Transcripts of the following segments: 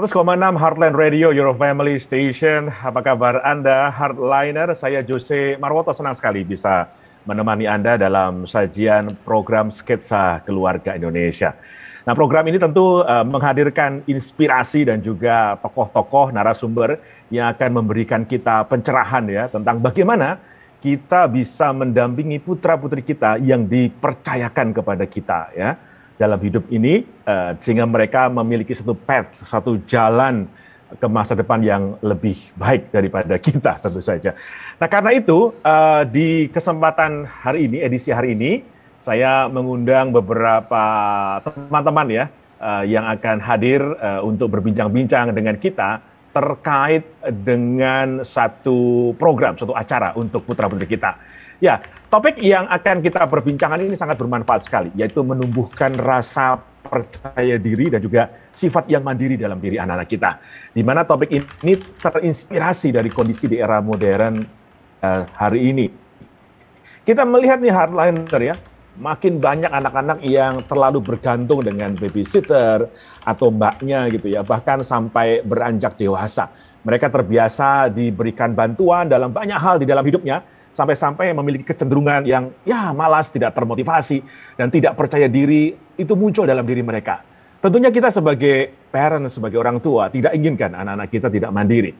100,6 Heartland Radio, Your Family Station. Apa kabar Anda, Heartliner? Saya Jose Marwoto, senang sekali bisa menemani Anda dalam sajian program Sketsa Keluarga Indonesia. Nah, program ini tentu uh, menghadirkan inspirasi dan juga tokoh-tokoh narasumber yang akan memberikan kita pencerahan ya tentang bagaimana kita bisa mendampingi putra-putri kita yang dipercayakan kepada kita ya dalam hidup ini eh, sehingga mereka memiliki satu path, satu jalan ke masa depan yang lebih baik daripada kita tentu saja. Nah karena itu eh, di kesempatan hari ini edisi hari ini saya mengundang beberapa teman-teman ya eh, yang akan hadir untuk berbincang-bincang dengan kita terkait dengan satu program, satu acara untuk putra putri kita. Ya, topik yang akan kita perbincangkan ini sangat bermanfaat sekali, yaitu menumbuhkan rasa percaya diri dan juga sifat yang mandiri dalam diri anak-anak kita. Di mana topik ini terinspirasi dari kondisi di era modern uh, hari ini. Kita melihat nih hardliner ya, makin banyak anak-anak yang terlalu bergantung dengan babysitter atau mbaknya gitu ya, bahkan sampai beranjak dewasa. Mereka terbiasa diberikan bantuan dalam banyak hal di dalam hidupnya, sampai-sampai memiliki kecenderungan yang ya malas, tidak termotivasi, dan tidak percaya diri itu muncul dalam diri mereka. Tentunya kita sebagai parent, sebagai orang tua tidak inginkan anak-anak kita tidak mandiri.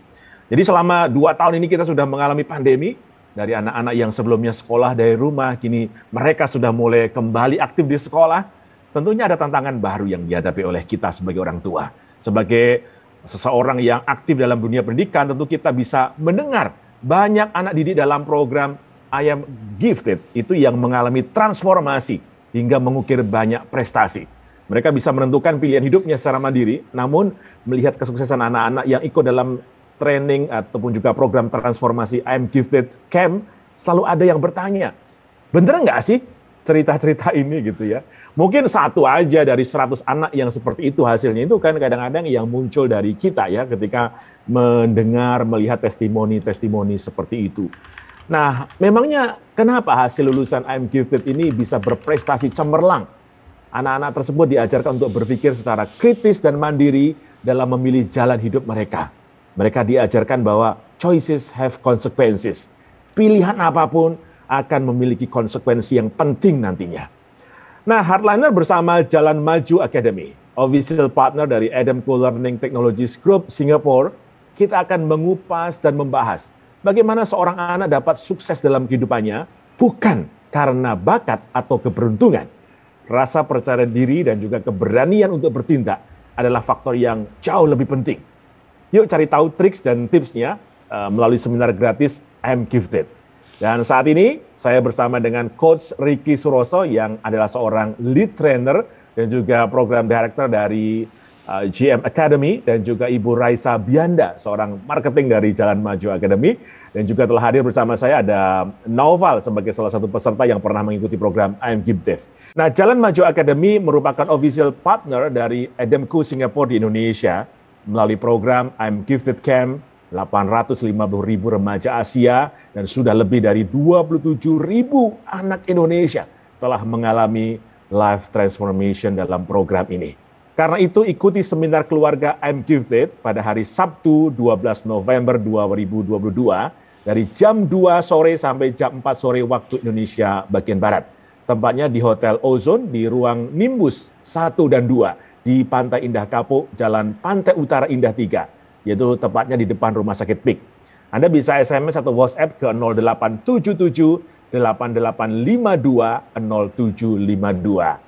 Jadi selama dua tahun ini kita sudah mengalami pandemi, dari anak-anak yang sebelumnya sekolah dari rumah, kini mereka sudah mulai kembali aktif di sekolah, tentunya ada tantangan baru yang dihadapi oleh kita sebagai orang tua. Sebagai seseorang yang aktif dalam dunia pendidikan, tentu kita bisa mendengar banyak anak didik dalam program I am gifted itu yang mengalami transformasi hingga mengukir banyak prestasi. Mereka bisa menentukan pilihan hidupnya secara mandiri, namun melihat kesuksesan anak-anak yang ikut dalam training ataupun juga program transformasi I am gifted camp, selalu ada yang bertanya, bener nggak sih cerita-cerita ini gitu ya? Mungkin satu aja dari 100 anak yang seperti itu hasilnya itu kan kadang-kadang yang muncul dari kita ya ketika mendengar, melihat testimoni-testimoni seperti itu. Nah, memangnya kenapa hasil lulusan I'm Gifted ini bisa berprestasi cemerlang? Anak-anak tersebut diajarkan untuk berpikir secara kritis dan mandiri dalam memilih jalan hidup mereka. Mereka diajarkan bahwa choices have consequences. Pilihan apapun akan memiliki konsekuensi yang penting nantinya. Nah, Hardliner bersama Jalan Maju Academy, official partner dari Adam Co-Learning Technologies Group Singapore, kita akan mengupas dan membahas bagaimana seorang anak dapat sukses dalam kehidupannya bukan karena bakat atau keberuntungan. Rasa percaya diri dan juga keberanian untuk bertindak adalah faktor yang jauh lebih penting. Yuk cari tahu triks dan tipsnya uh, melalui seminar gratis I'm Gifted dan saat ini saya bersama dengan Coach Ricky Suroso yang adalah seorang lead trainer dan juga program director dari uh, GM Academy dan juga Ibu Raisa Bianda, seorang marketing dari Jalan Maju Academy dan juga telah hadir bersama saya ada Noval sebagai salah satu peserta yang pernah mengikuti program I'm Gifted. Nah, Jalan Maju Academy merupakan official partner dari Edemku Singapore di Indonesia melalui program I'm Gifted Camp 850 ribu remaja Asia dan sudah lebih dari 27 ribu anak Indonesia telah mengalami life transformation dalam program ini. Karena itu ikuti seminar keluarga I'm Gifted pada hari Sabtu 12 November 2022 dari jam 2 sore sampai jam 4 sore waktu Indonesia bagian Barat. Tempatnya di Hotel Ozon di ruang Nimbus 1 dan 2 di Pantai Indah Kapuk, Jalan Pantai Utara Indah 3 yaitu tepatnya di depan rumah sakit PIK. Anda bisa SMS atau WhatsApp ke 0877 0752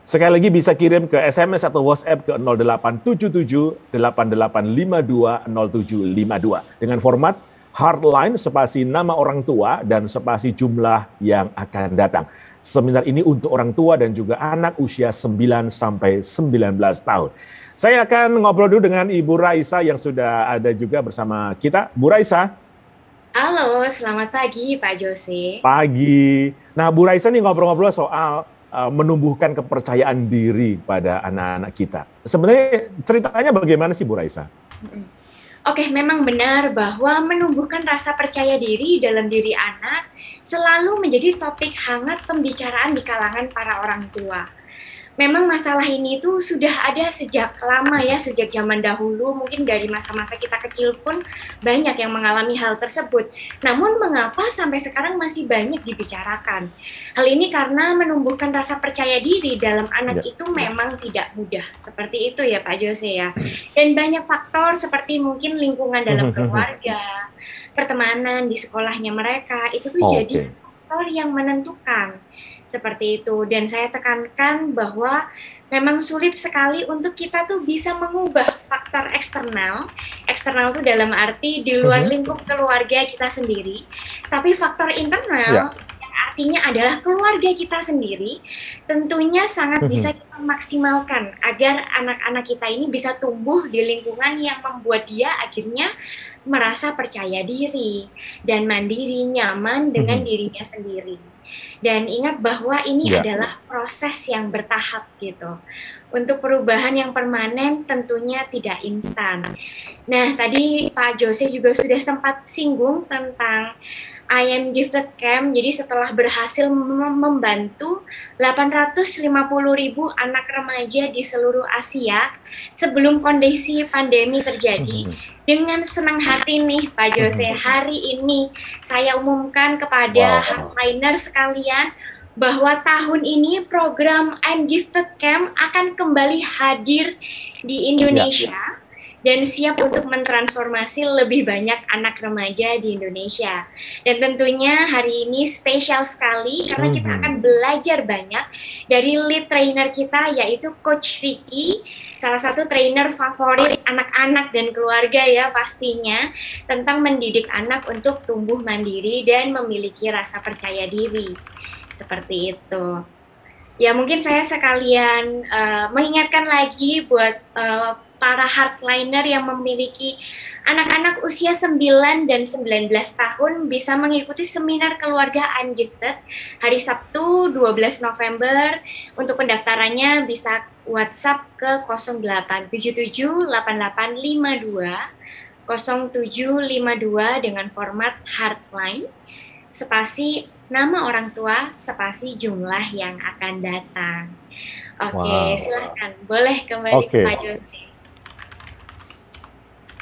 Sekali lagi bisa kirim ke SMS atau WhatsApp ke 0877 0752 dengan format hardline spasi nama orang tua dan spasi jumlah yang akan datang. Seminar ini untuk orang tua dan juga anak usia 9 sampai 19 tahun. Saya akan ngobrol dulu dengan Ibu Raisa yang sudah ada juga bersama kita. Bu Raisa. Halo, selamat pagi Pak Jose. Pagi. Nah, Bu Raisa nih ngobrol-ngobrol soal eh, menumbuhkan kepercayaan diri pada anak-anak kita. Sebenarnya ceritanya bagaimana sih Bu Raisa? Oke, memang benar bahwa menumbuhkan rasa percaya diri dalam diri anak selalu menjadi topik hangat pembicaraan di kalangan para orang tua memang masalah ini itu sudah ada sejak lama ya, sejak zaman dahulu, mungkin dari masa-masa kita kecil pun banyak yang mengalami hal tersebut. Namun mengapa sampai sekarang masih banyak dibicarakan? Hal ini karena menumbuhkan rasa percaya diri dalam anak ya. itu ya. memang tidak mudah. Seperti itu ya Pak Jose ya. Dan banyak faktor seperti mungkin lingkungan dalam keluarga, pertemanan di sekolahnya mereka, itu tuh oh, jadi okay. faktor yang menentukan seperti itu. Dan saya tekankan bahwa memang sulit sekali untuk kita tuh bisa mengubah faktor eksternal. Eksternal itu dalam arti di luar mhm. lingkup keluarga kita sendiri, tapi faktor internal ya. yang artinya adalah keluarga kita sendiri, tentunya sangat mhm. bisa kita maksimalkan agar anak-anak kita ini bisa tumbuh di lingkungan yang membuat dia akhirnya merasa percaya diri dan mandiri, nyaman dengan mhm. dirinya sendiri. Dan ingat bahwa ini yeah. adalah proses yang bertahap gitu. Untuk perubahan yang permanen tentunya tidak instan. Nah, tadi Pak Jose juga sudah sempat singgung tentang I am gifted camp. Jadi setelah berhasil membantu 850 ribu anak remaja di seluruh Asia sebelum kondisi pandemi terjadi, hmm. dengan senang hati nih Pak hmm. Jose, hari ini saya umumkan kepada wow. hardliner sekalian bahwa tahun ini program I'm Gifted Camp akan kembali hadir di ya. Indonesia. Ya dan siap untuk mentransformasi lebih banyak anak remaja di Indonesia. Dan tentunya hari ini spesial sekali karena kita mhm. akan belajar banyak dari lead trainer kita yaitu Coach Ricky, salah satu trainer favorit anak-anak dan keluarga ya pastinya tentang mendidik anak untuk tumbuh mandiri dan memiliki rasa percaya diri. Seperti itu ya mungkin saya sekalian uh, mengingatkan lagi buat uh, para hardliner yang memiliki anak-anak usia 9 dan 19 tahun bisa mengikuti seminar keluarga Ungifted hari Sabtu 12 November. Untuk pendaftarannya bisa WhatsApp ke 08778852 0752 dengan format hardline spasi nama orang tua spasi jumlah yang akan datang. Oke, okay, wow. silahkan. Boleh kembali okay. ke Pak Yosi.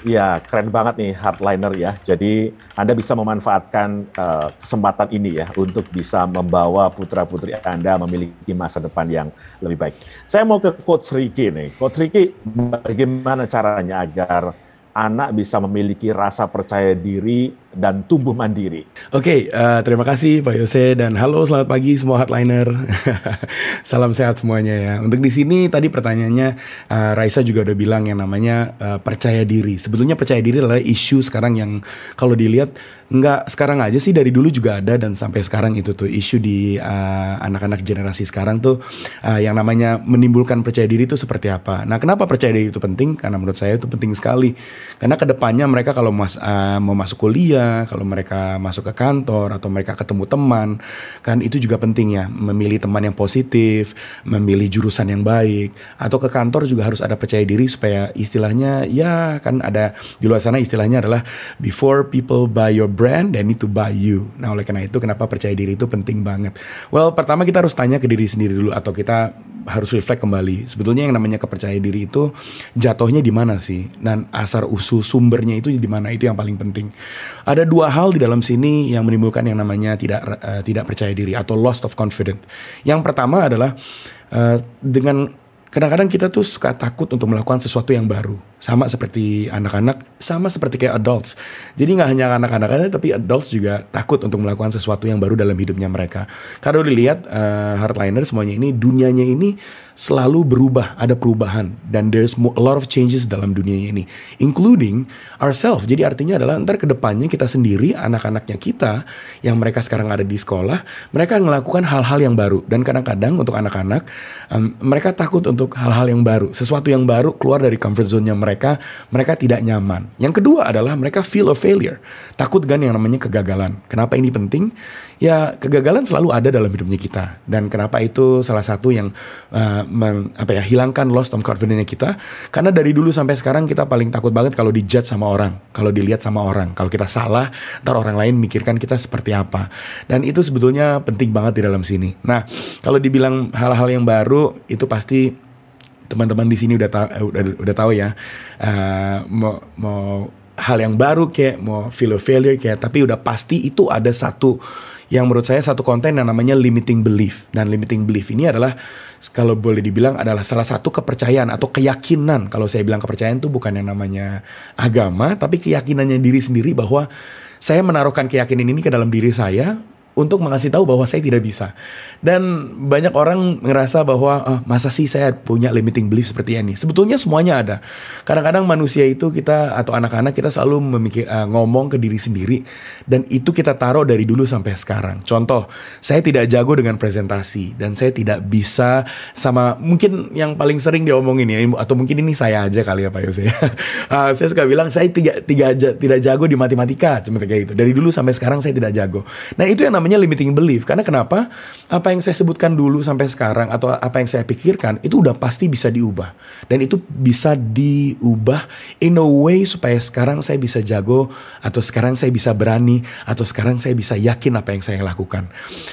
Ya, keren banget nih hardliner ya. Jadi Anda bisa memanfaatkan uh, kesempatan ini ya untuk bisa membawa putra-putri Anda memiliki masa depan yang lebih baik. Saya mau ke Coach Ricky nih. Coach Ricky, bagaimana caranya agar anak bisa memiliki rasa percaya diri dan tumbuh mandiri. Oke, okay, uh, eh, terima kasih Pak Yose dan halo selamat pagi semua hardliner. Salam sehat semuanya ya. Untuk di sini tadi pertanyaannya uh, Raisa juga udah bilang yang namanya uh, percaya diri. Sebetulnya percaya diri adalah isu sekarang yang kalau dilihat nggak sekarang aja sih dari dulu juga ada dan sampai sekarang itu tuh isu di anak-anak uh, generasi sekarang tuh uh, yang namanya menimbulkan percaya diri itu seperti apa. Nah, kenapa percaya diri itu penting? Karena menurut saya itu penting sekali. Karena kedepannya mereka kalau mas, uh, mau masuk kuliah kalau mereka masuk ke kantor atau mereka ketemu teman, kan itu juga penting ya, memilih teman yang positif, memilih jurusan yang baik, atau ke kantor juga harus ada percaya diri supaya istilahnya ya kan ada di luar sana istilahnya adalah before people buy your brand they need to buy you. Nah, oleh karena itu kenapa percaya diri itu penting banget. Well, pertama kita harus tanya ke diri sendiri dulu atau kita harus reflect kembali. Sebetulnya yang namanya kepercaya diri itu jatuhnya di mana sih? Dan asar usul sumbernya itu di mana? Itu yang paling penting. Ada dua hal di dalam sini yang menimbulkan yang namanya tidak uh, tidak percaya diri atau lost of confidence. Yang pertama adalah uh, dengan Kadang-kadang kita tuh suka takut untuk melakukan sesuatu yang baru. Sama seperti anak-anak, sama seperti kayak adults. Jadi nggak hanya anak-anak aja, tapi adults juga takut untuk melakukan sesuatu yang baru dalam hidupnya mereka. Kalau dilihat uh, eh, hardliner semuanya ini, dunianya ini selalu berubah, ada perubahan dan there's a lot of changes dalam dunia ini, including ourselves. Jadi artinya adalah ntar kedepannya kita sendiri, anak-anaknya kita yang mereka sekarang ada di sekolah, mereka melakukan hal-hal yang baru dan kadang-kadang untuk anak-anak um, mereka takut untuk hal-hal yang baru, sesuatu yang baru keluar dari comfort zone-nya mereka, mereka tidak nyaman. Yang kedua adalah mereka feel a failure, takut kan yang namanya kegagalan. Kenapa ini penting? Ya kegagalan selalu ada dalam hidupnya kita dan kenapa itu salah satu yang uh, men, apa ya hilangkan loss confidence kita karena dari dulu sampai sekarang kita paling takut banget kalau dijudge sama orang kalau dilihat sama orang kalau kita salah ntar orang lain mikirkan kita seperti apa dan itu sebetulnya penting banget di dalam sini nah kalau dibilang hal-hal yang baru itu pasti teman-teman di sini udah tahu eh, udah udah tahu ya uh, eh, mau mau hal yang baru kayak mau feel failure kayak tapi udah pasti itu ada satu yang menurut saya satu konten yang namanya limiting belief. Dan limiting belief ini adalah kalau boleh dibilang adalah salah satu kepercayaan atau keyakinan. Kalau saya bilang kepercayaan itu bukan yang namanya agama, tapi keyakinannya diri sendiri bahwa saya menaruhkan keyakinan ini ke dalam diri saya untuk mengasih tahu bahwa saya tidak bisa. Dan banyak orang ngerasa bahwa oh, masa sih saya punya limiting belief seperti ini. Sebetulnya semuanya ada. Kadang-kadang manusia itu kita atau anak-anak kita selalu memikir uh, ngomong ke diri sendiri dan itu kita taruh dari dulu sampai sekarang. Contoh, saya tidak jago dengan presentasi dan saya tidak bisa sama mungkin yang paling sering diomongin ya atau mungkin ini saya aja kali ya Pak Yose. uh, saya suka bilang saya tidak tidak tidak jago di matematika, seperti kayak gitu. Dari dulu sampai sekarang saya tidak jago. Nah, itu yang namanya limiting belief karena kenapa apa yang saya sebutkan dulu sampai sekarang atau apa yang saya pikirkan itu udah pasti bisa diubah dan itu bisa diubah in a way supaya sekarang saya bisa jago atau sekarang saya bisa berani atau sekarang saya bisa yakin apa yang saya lakukan.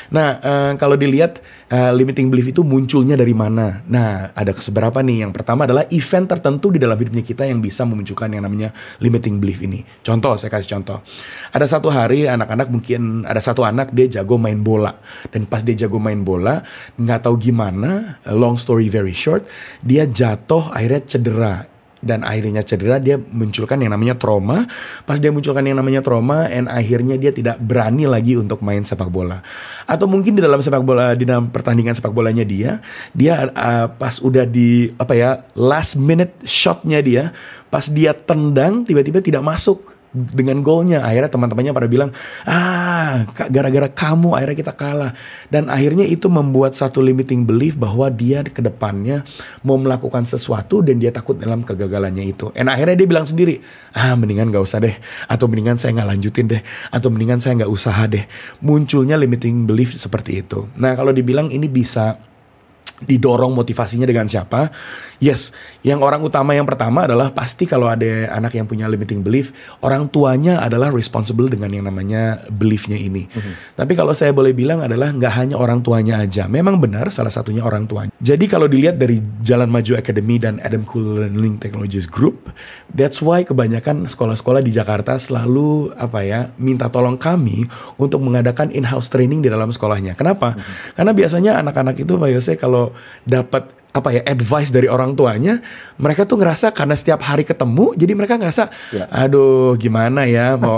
Nah, uh, kalau dilihat uh, limiting belief itu munculnya dari mana? Nah, ada seberapa nih? Yang pertama adalah event tertentu di dalam hidupnya kita yang bisa memunculkan yang namanya limiting belief ini. Contoh, saya kasih contoh. Ada satu hari anak-anak mungkin ada satu anak dia jago main bola dan pas dia jago main bola nggak tahu gimana, long story very short, dia jatuh akhirnya cedera dan akhirnya cedera dia munculkan yang namanya trauma pas dia munculkan yang namanya trauma and akhirnya dia tidak berani lagi untuk main sepak bola atau mungkin di dalam sepak bola di dalam pertandingan sepak bolanya dia dia uh, pas udah di apa ya last minute shotnya dia pas dia tendang tiba-tiba tidak masuk dengan golnya akhirnya teman-temannya pada bilang ah gara-gara kamu akhirnya kita kalah dan akhirnya itu membuat satu limiting belief bahwa dia ke depannya mau melakukan sesuatu dan dia takut dalam kegagalannya itu dan akhirnya dia bilang sendiri ah mendingan gak usah deh atau mendingan saya nggak lanjutin deh atau mendingan saya nggak usaha deh munculnya limiting belief seperti itu nah kalau dibilang ini bisa didorong motivasinya dengan siapa? Yes, yang orang utama yang pertama adalah pasti kalau ada anak yang punya limiting belief, orang tuanya adalah responsible dengan yang namanya beliefnya ini. Mm -hmm. Tapi kalau saya boleh bilang adalah nggak hanya orang tuanya aja, memang benar salah satunya orang tuanya. Jadi kalau dilihat dari Jalan Maju Academy dan Adam Cool Learning Technologies Group, that's why kebanyakan sekolah-sekolah di Jakarta selalu apa ya minta tolong kami untuk mengadakan in-house training di dalam sekolahnya. Kenapa? Mm -hmm. Karena biasanya anak-anak itu Pak Yose kalau dapat apa ya advice dari orang tuanya mereka tuh ngerasa karena setiap hari ketemu jadi mereka ngerasa ya. aduh gimana ya mau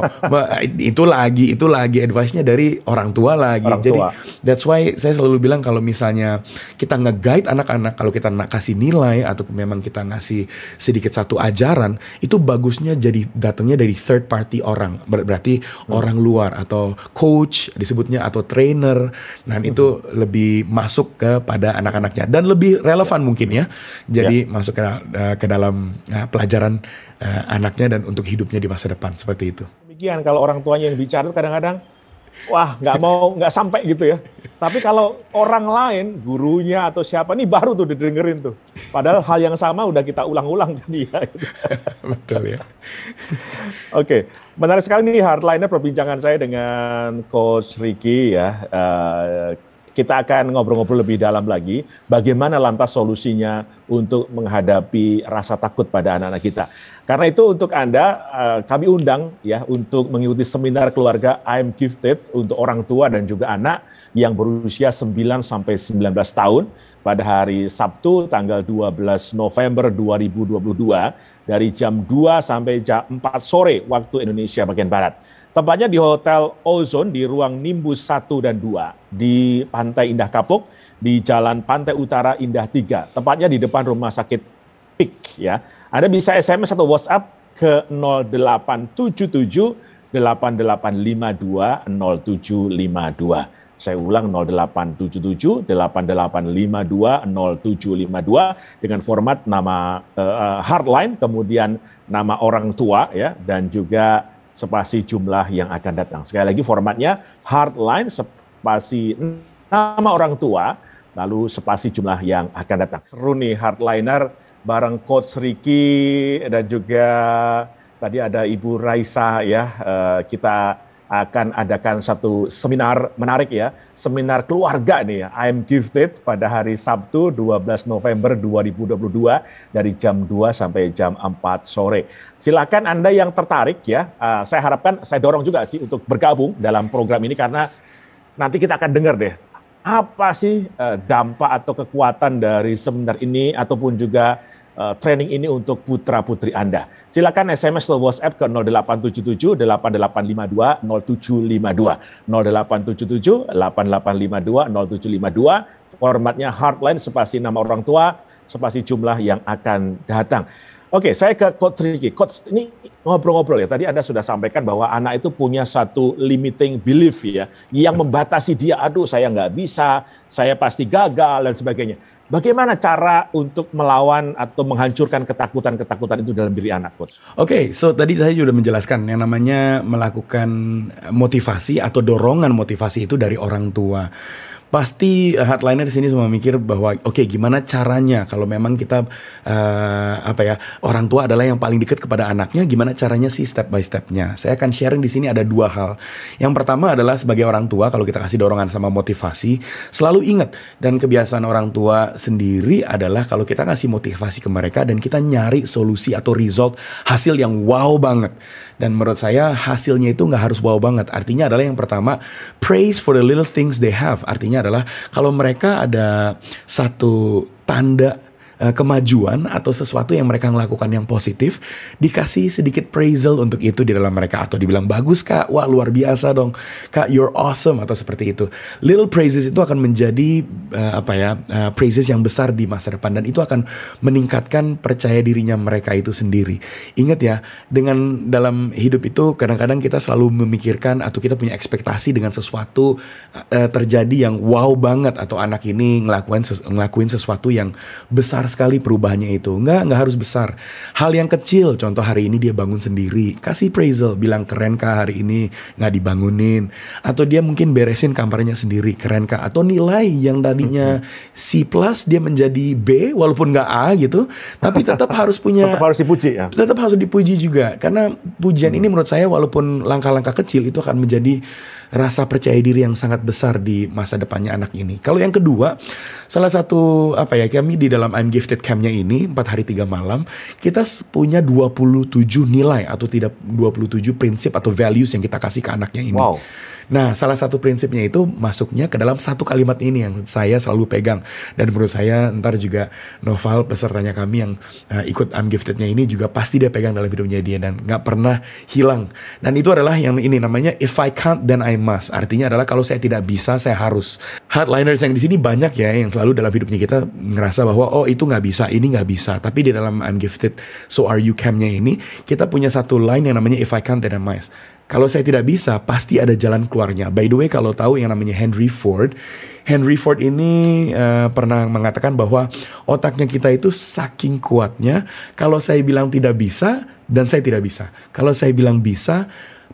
itu lagi itu lagi advice-nya dari orang tua lagi orang jadi tua. that's why saya selalu bilang kalau misalnya kita nge-guide anak-anak kalau kita kasih nilai atau memang kita ngasih sedikit satu ajaran itu bagusnya jadi datangnya dari third party orang Ber berarti hmm. orang luar atau coach disebutnya atau trainer nah hmm. itu lebih masuk kepada anak-anaknya dan lebih relevan relevan mungkin ya. Jadi yeah. masuk ke, uh, ke dalam uh, pelajaran uh, anaknya dan untuk hidupnya di masa depan seperti itu. Demikian kalau orang tuanya yang bicara kadang-kadang wah nggak mau nggak sampai gitu ya. Tapi kalau orang lain, gurunya atau siapa nih baru tuh didengerin tuh. Padahal hal yang sama udah kita ulang-ulang tadi ya. Betul ya. Oke, okay. menarik sekali nih hardline perbincangan saya dengan Coach Ricky ya. Uh, kita akan ngobrol-ngobrol lebih dalam lagi bagaimana lantas solusinya untuk menghadapi rasa takut pada anak-anak kita. Karena itu untuk Anda eh, kami undang ya untuk mengikuti seminar keluarga I'm Gifted untuk orang tua dan juga anak yang berusia 9 sampai 19 tahun pada hari Sabtu tanggal 12 November 2022 dari jam 2 sampai jam 4 sore waktu Indonesia bagian barat. Tempatnya di Hotel Ozone di ruang Nimbus 1 dan 2 di Pantai Indah Kapuk di Jalan Pantai Utara Indah 3. Tempatnya di depan Rumah Sakit PIK ya. Anda bisa SMS atau WhatsApp ke 0877 88520752. 0752. Saya ulang 0877 88520752 0752 dengan format nama uh, hardline kemudian nama orang tua ya dan juga spasi jumlah yang akan datang. Sekali lagi formatnya hardline spasi nama orang tua lalu spasi jumlah yang akan datang. Seru nih hardliner bareng coach Ricky dan juga tadi ada Ibu Raisa ya eh, kita akan adakan satu seminar menarik ya, seminar keluarga nih ya, I'm Gifted pada hari Sabtu 12 November 2022 dari jam 2 sampai jam 4 sore. Silakan Anda yang tertarik ya, uh, saya harapkan, saya dorong juga sih untuk bergabung dalam program ini karena nanti kita akan dengar deh, apa sih uh, dampak atau kekuatan dari seminar ini ataupun juga uh, training ini untuk putra putri Anda. Silakan SMS atau WhatsApp ke 0877 8852 0752 0877 8852 0752 formatnya hardline spasi nama orang tua spasi jumlah yang akan datang. Oke, okay, saya ke Coach Ricky. Coach, ini ngobrol-ngobrol ya. Tadi Anda sudah sampaikan bahwa anak itu punya satu limiting belief ya, yang membatasi dia. Aduh, saya nggak bisa, saya pasti gagal dan sebagainya. Bagaimana cara untuk melawan atau menghancurkan ketakutan-ketakutan itu dalam diri anak, Coach? Oke, okay, so tadi saya sudah menjelaskan yang namanya melakukan eh, motivasi atau dorongan motivasi itu dari orang tua pasti eh, hardliner di sini semua mikir bahwa oke okay, gimana caranya kalau memang kita uh, apa ya orang tua adalah yang paling dekat kepada anaknya gimana caranya sih step by stepnya saya akan sharing di sini ada dua hal yang pertama adalah sebagai orang tua kalau kita kasih dorongan sama motivasi selalu ingat dan kebiasaan orang tua sendiri adalah kalau kita ngasih motivasi ke mereka dan kita nyari solusi atau result hasil yang wow banget dan menurut saya hasilnya itu nggak harus wow banget artinya adalah yang pertama praise for the little things they have artinya adalah kalau mereka ada satu tanda Eh, kemajuan atau sesuatu yang mereka lakukan yang positif dikasih sedikit praisal untuk itu di dalam mereka atau dibilang bagus kak wah luar biasa dong kak you're awesome atau seperti itu little praises itu akan menjadi uh, apa ya uh, praises yang besar di masa depan dan itu akan meningkatkan percaya dirinya mereka itu sendiri ingat ya dengan dalam hidup itu kadang-kadang kita selalu memikirkan atau kita punya ekspektasi dengan sesuatu uh, terjadi yang wow banget atau anak ini ngelakuin ses ngelakuin sesuatu yang besar sekali perubahannya itu. Nggak, nggak harus besar. Hal yang kecil, contoh hari ini dia bangun sendiri. Kasih appraisal, bilang keren kah hari ini, nggak dibangunin. Atau dia mungkin beresin kamarnya sendiri, keren kah. Atau nilai yang tadinya C+, plus dia menjadi B, walaupun nggak A gitu. Tapi tetap harus punya... tetap harus dipuji ya? Tetap harus dipuji juga. Karena pujian hmm. ini menurut saya walaupun langkah-langkah kecil itu akan menjadi rasa percaya diri yang sangat besar di masa depannya anak ini. Kalau yang kedua, salah satu apa ya kami di dalam I'm Gifted Camp-nya ini 4 hari 3 malam, kita punya 27 nilai atau tidak 27 prinsip atau values yang kita kasih ke anaknya ini. Wow. Nah, salah satu prinsipnya itu masuknya ke dalam satu kalimat ini yang saya selalu pegang dan menurut saya ntar juga Novel pesertanya kami yang uh, ikut I'm Gifted-nya ini juga pasti dia pegang dalam hidupnya dia dan nggak pernah hilang. Dan itu adalah yang ini namanya if I can't then I'm must. Artinya adalah kalau saya tidak bisa, saya harus. Hardliners yang di sini banyak ya, yang selalu dalam hidupnya kita ngerasa bahwa, oh itu nggak bisa, ini nggak bisa. Tapi di dalam Ungifted So Are You Camp-nya ini, kita punya satu line yang namanya If I Can't, Then I Must. Kalau saya tidak bisa, pasti ada jalan keluarnya. By the way, kalau tahu yang namanya Henry Ford, Henry Ford ini uh, pernah mengatakan bahwa otaknya kita itu saking kuatnya, kalau saya bilang tidak bisa, dan saya tidak bisa. Kalau saya bilang bisa,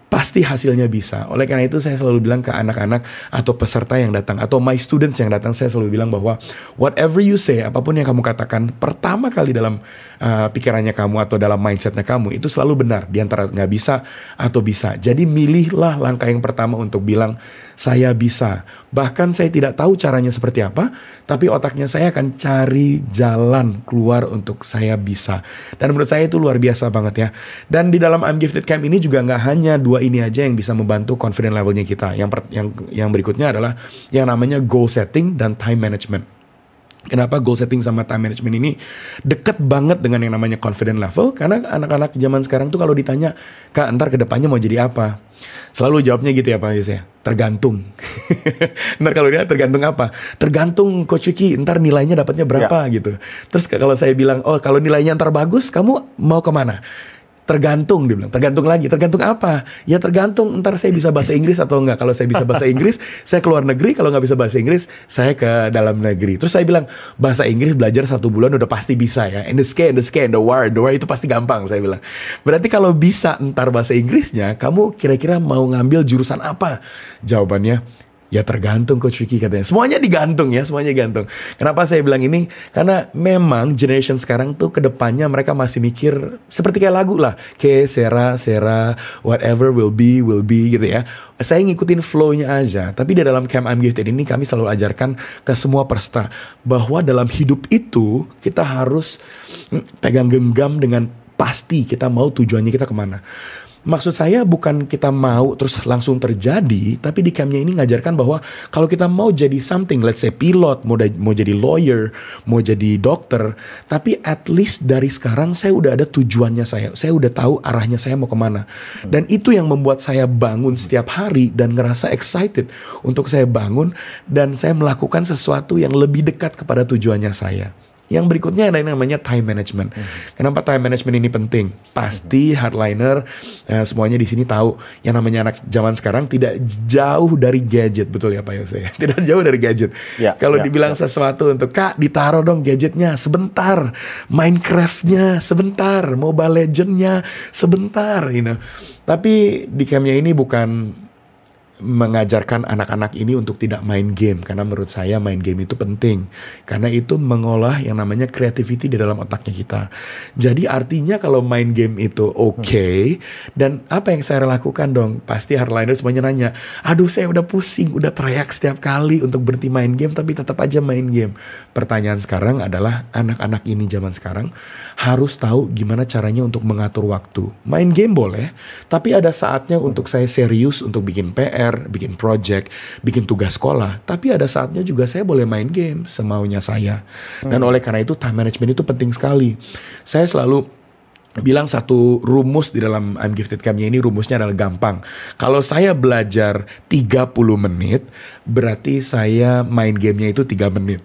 pasti hasilnya bisa. Oleh karena itu saya selalu bilang ke anak-anak atau peserta yang datang atau my students yang datang saya selalu bilang bahwa whatever you say, apapun yang kamu katakan pertama kali dalam uh, pikirannya kamu atau dalam mindsetnya kamu itu selalu benar. Di antara nggak bisa atau bisa. Jadi milihlah langkah yang pertama untuk bilang saya bisa. Bahkan saya tidak tahu caranya seperti apa, tapi otaknya saya akan cari jalan keluar untuk saya bisa. Dan menurut saya itu luar biasa banget ya. Dan di dalam I'm Gifted Camp ini juga nggak hanya dua ini aja yang bisa membantu confident levelnya kita. Yang per, yang yang berikutnya adalah yang namanya goal setting dan time management. Kenapa goal setting sama time management ini deket banget dengan yang namanya confident level? Karena anak-anak zaman sekarang tuh kalau ditanya, Kak, ntar kedepannya mau jadi apa? Selalu jawabnya gitu ya Pak Yus ya, tergantung. ntar kalau dia tergantung apa? Tergantung Coach Vicky, ntar nilainya dapatnya berapa ya. gitu. Terus kalau saya bilang, oh kalau nilainya ntar bagus, kamu mau kemana? Tergantung dia bilang. Tergantung lagi. Tergantung apa? Ya tergantung ntar saya bisa bahasa Inggris atau enggak. Kalau saya bisa bahasa Inggris, saya keluar negeri. Kalau nggak bisa bahasa Inggris, saya ke dalam negeri. Terus saya bilang bahasa Inggris belajar satu bulan udah pasti bisa ya. And the scan, the scan, the word the word itu pasti gampang saya bilang. Berarti kalau bisa ntar bahasa Inggrisnya, kamu kira-kira mau ngambil jurusan apa? Jawabannya Ya tergantung Coach Ricky katanya. Semuanya digantung ya, semuanya gantung. Kenapa saya bilang ini? Karena memang generation sekarang tuh kedepannya mereka masih mikir seperti kayak lagu lah. Kayak Sera, Sera, whatever will be, will be gitu ya. Saya ngikutin flow-nya aja. Tapi di dalam Camp I'm Gifted ini kami selalu ajarkan ke semua peserta Bahwa dalam hidup itu kita harus mm, pegang genggam dengan pasti kita mau tujuannya kita kemana maksud saya bukan kita mau terus langsung terjadi, tapi di campnya ini ngajarkan bahwa kalau kita mau jadi something, let's say pilot, mau, mau jadi lawyer, mau jadi dokter, tapi at least dari sekarang saya udah ada tujuannya saya, saya udah tahu arahnya saya mau kemana. Dan itu yang membuat saya bangun setiap hari dan ngerasa excited untuk saya bangun dan saya melakukan sesuatu yang lebih dekat kepada tujuannya saya. Yang berikutnya ada yang namanya time management. Hmm. Kenapa time management ini penting? Pasti hardliner eh, semuanya di sini tahu yang namanya anak zaman sekarang tidak jauh dari gadget, betul ya Pak Yose? Tidak jauh dari gadget. Ya, Kalau ya, dibilang ya. sesuatu untuk Kak ditaruh dong gadgetnya sebentar, Minecraftnya sebentar, Mobile Legendnya sebentar, you know. Tapi di campnya ini bukan mengajarkan anak-anak ini untuk tidak main game karena menurut saya main game itu penting karena itu mengolah yang namanya creativity di dalam otaknya kita. Jadi artinya kalau main game itu oke okay, dan apa yang saya lakukan dong? Pasti hardliner semuanya nanya, "Aduh, saya udah pusing, udah teriak setiap kali untuk berhenti main game tapi tetap aja main game." Pertanyaan sekarang adalah anak-anak ini zaman sekarang harus tahu gimana caranya untuk mengatur waktu. Main game boleh, tapi ada saatnya untuk saya serius untuk bikin PR PR, bikin project, bikin tugas sekolah, tapi ada saatnya juga saya boleh main game semaunya saya. Hmm. Dan oleh karena itu time management itu penting sekali. Saya selalu bilang satu rumus di dalam I'm Gifted Camp nya ini rumusnya adalah gampang. Kalau saya belajar 30 menit, berarti saya main gamenya itu 3 menit.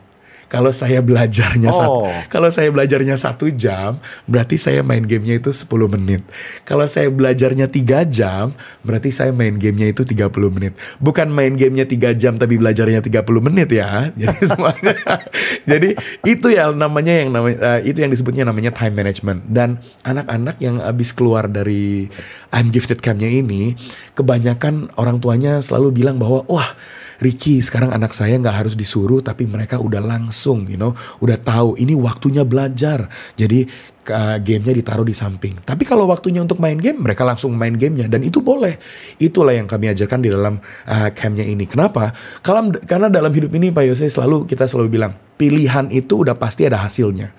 Kalau saya belajarnya oh. satu, kalau saya belajarnya satu jam, berarti saya main gamenya itu 10 menit. Kalau saya belajarnya tiga jam, berarti saya main gamenya itu 30 menit. Bukan main gamenya tiga jam tapi belajarnya 30 menit ya. Jadi semuanya. jadi itu ya namanya yang namanya uh, itu yang disebutnya namanya time management. Dan anak-anak yang habis keluar dari I'm Gifted Camp-nya ini, kebanyakan orang tuanya selalu bilang bahwa wah Ricky sekarang anak saya nggak harus disuruh tapi mereka udah langsung you know udah tahu ini waktunya belajar jadi uh, gamenya ditaruh di samping tapi kalau waktunya untuk main game mereka langsung main gamenya dan itu boleh itulah yang kami ajarkan di dalam uh, campnya ini kenapa karena dalam hidup ini Pak Yose selalu kita selalu bilang pilihan itu udah pasti ada hasilnya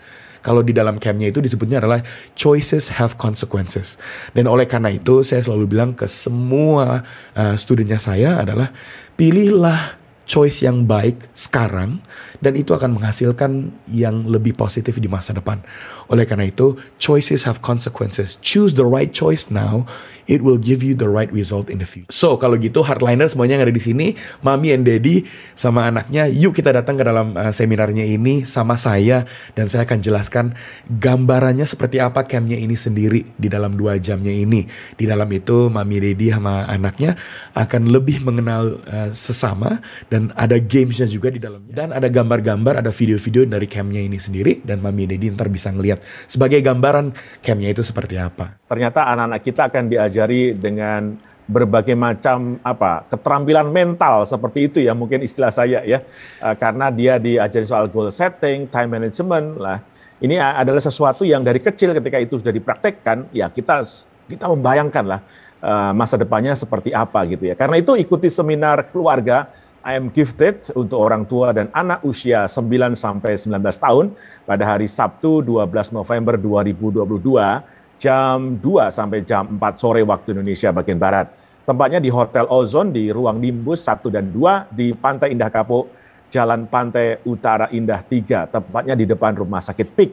kalau di dalam campnya itu disebutnya adalah choices have consequences. Dan oleh karena itu saya selalu bilang ke semua uh, eh, studentnya saya adalah pilihlah choice yang baik sekarang dan itu akan menghasilkan yang lebih positif di masa depan. Oleh karena itu, choices have consequences. Choose the right choice now, it will give you the right result in the future. So, kalau gitu hardliner semuanya yang ada di sini, mami and daddy sama anaknya, yuk kita datang ke dalam uh, seminarnya ini sama saya dan saya akan jelaskan gambarannya seperti apa campnya ini sendiri di dalam dua jamnya ini. Di dalam itu mami daddy sama anaknya akan lebih mengenal uh, sesama dan ada gamesnya juga di dalamnya dan ada gambar gambar-gambar, ada video-video dari campnya ini sendiri dan Mami Dedi ntar bisa ngelihat sebagai gambaran campnya itu seperti apa. Ternyata anak-anak kita akan diajari dengan berbagai macam apa keterampilan mental seperti itu ya mungkin istilah saya ya eh, karena dia diajari soal goal setting, time management lah ini adalah sesuatu yang dari kecil ketika itu sudah dipraktekkan ya kita kita membayangkan lah eh, masa depannya seperti apa gitu ya karena itu ikuti seminar keluarga I am gifted untuk orang tua dan anak usia 9 sampai 19 tahun pada hari Sabtu 12 November 2022 jam 2 sampai jam 4 sore waktu Indonesia bagian barat. Tempatnya di Hotel Ozon di ruang Nimbus 1 dan 2 di Pantai Indah Kapuk, Jalan Pantai Utara Indah 3, tepatnya di depan Rumah Sakit PIK.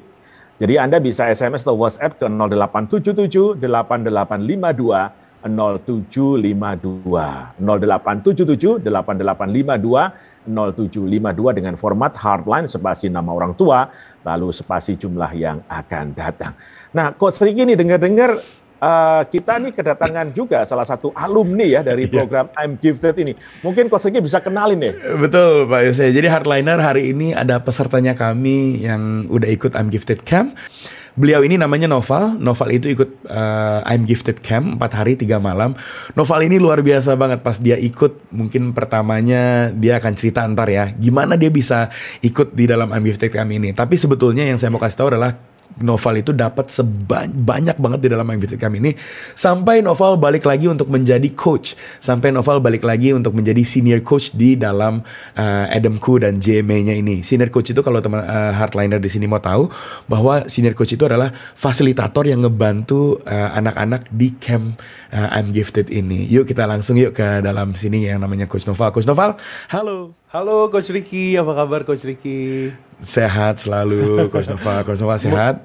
Jadi Anda bisa SMS atau WhatsApp ke 0877 8852 0752 0877 8852 0752 dengan format hardline spasi nama orang tua lalu spasi jumlah yang akan datang. Nah, Coach Riki ini dengar-dengar uh, kita nih kedatangan juga salah satu alumni ya dari iya. program I'm Gifted ini. Mungkin Coach Riki bisa kenalin nih. Betul Pak Yose. Jadi hardliner hari ini ada pesertanya kami yang udah ikut I'm Gifted Camp. Beliau ini namanya Noval. Noval itu ikut uh, I'm Gifted Camp 4 hari 3 malam. Noval ini luar biasa banget pas dia ikut. Mungkin pertamanya dia akan cerita antar ya. Gimana dia bisa ikut di dalam I'm Gifted Camp ini. Tapi sebetulnya yang saya mau kasih tahu adalah Noval itu dapat sebanyak banget di dalam MVT Camp ini sampai Noval balik lagi untuk menjadi coach sampai Noval balik lagi untuk menjadi senior coach di dalam uh, Adam Koo dan JMA-nya ini senior coach itu kalau teman uh, hardliner di sini mau tahu bahwa senior coach itu adalah fasilitator yang ngebantu eh, anak-anak uh, di camp uh, I'm Gifted ini yuk kita langsung yuk ke dalam sini yang namanya Coach Noval Coach Noval halo Halo Coach Riki, apa kabar Coach Riki? Sehat selalu Coach Nova. Coach Nova sehat?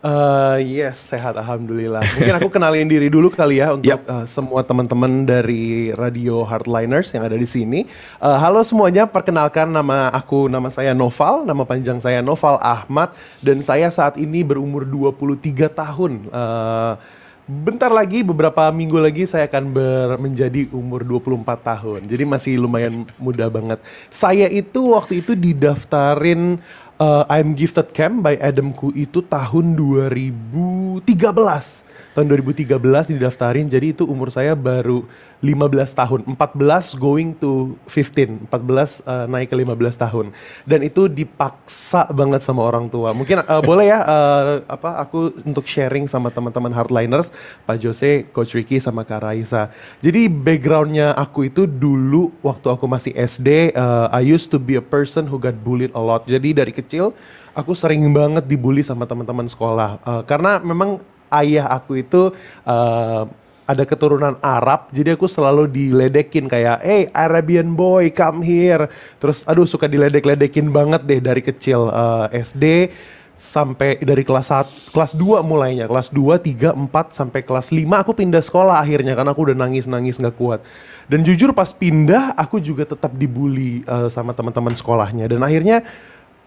Uh, yes, sehat alhamdulillah. Mungkin aku kenalin diri dulu kali ya untuk yep. uh, eh, semua teman-teman dari Radio Hardliners yang ada di sini. Uh, halo semuanya, perkenalkan nama aku, nama saya Noval, nama panjang saya Noval Ahmad dan saya saat ini berumur 23 tahun. Uh, Bentar lagi, beberapa minggu lagi saya akan ber menjadi umur 24 tahun. Jadi masih lumayan muda banget. Saya itu waktu itu didaftarin uh, I'm Gifted Camp by Adam Ku itu tahun 2013. Tahun 2013 didaftarin, jadi itu umur saya baru 15 tahun, 14 going to 15, 14 uh, naik ke 15 tahun. Dan itu dipaksa banget sama orang tua. Mungkin uh, boleh ya uh, apa aku untuk sharing sama teman-teman hardliners, Pak Jose, Coach Ricky sama Kak Raisa. Jadi backgroundnya aku itu dulu waktu aku masih SD, uh, eh, I used to be a person who got bullied a lot. Jadi dari kecil aku sering banget dibully sama teman-teman sekolah uh, karena memang ayah aku itu uh, ada keturunan Arab, jadi aku selalu diledekin kayak, hey Arabian boy come here. Terus aduh suka diledek-ledekin banget deh dari kecil uh, eh, SD sampai dari kelas 1, kelas 2 mulainya, kelas 2, 3, 4 sampai kelas 5 aku pindah sekolah akhirnya karena aku udah nangis-nangis gak kuat. Dan jujur pas pindah aku juga tetap dibully uh, sama teman-teman sekolahnya dan akhirnya